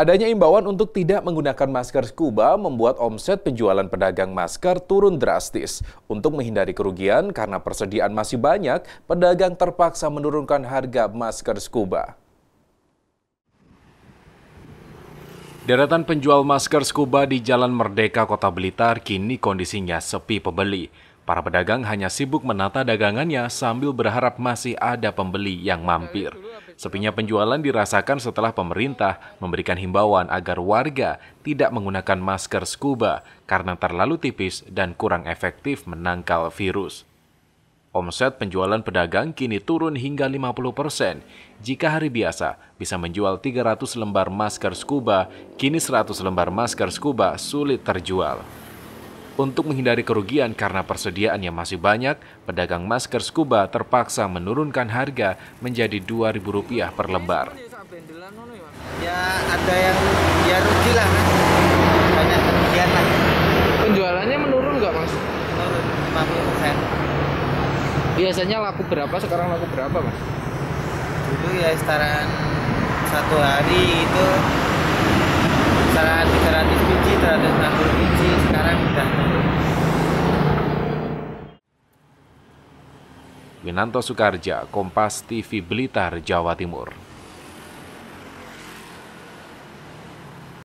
Adanya imbauan untuk tidak menggunakan masker scuba membuat omset penjualan pedagang masker turun drastis. Untuk menghindari kerugian karena persediaan masih banyak, pedagang terpaksa menurunkan harga masker scuba. Deretan penjual masker scuba di Jalan Merdeka Kota Blitar kini kondisinya sepi pembeli. Para pedagang hanya sibuk menata dagangannya sambil berharap masih ada pembeli yang mampir. Sepinya penjualan dirasakan setelah pemerintah memberikan himbauan agar warga tidak menggunakan masker scuba karena terlalu tipis dan kurang efektif menangkal virus. Omset penjualan pedagang kini turun hingga 50%. persen. Jika hari biasa bisa menjual 300 lembar masker scuba, kini 100 lembar masker scuba sulit terjual. Untuk menghindari kerugian karena persediaan yang masih banyak, pedagang masker scuba terpaksa menurunkan harga menjadi Rp2.000 per lembar. Ya ada yang ya rugi lah, banyak kerugian lah. Penjualannya menurun nggak mas? Menurun 50 Biasanya laku berapa? Sekarang laku berapa mas? Dulu ya setaran satu hari itu Winanto Sukarja, Kompas TV Blitar, Jawa Timur.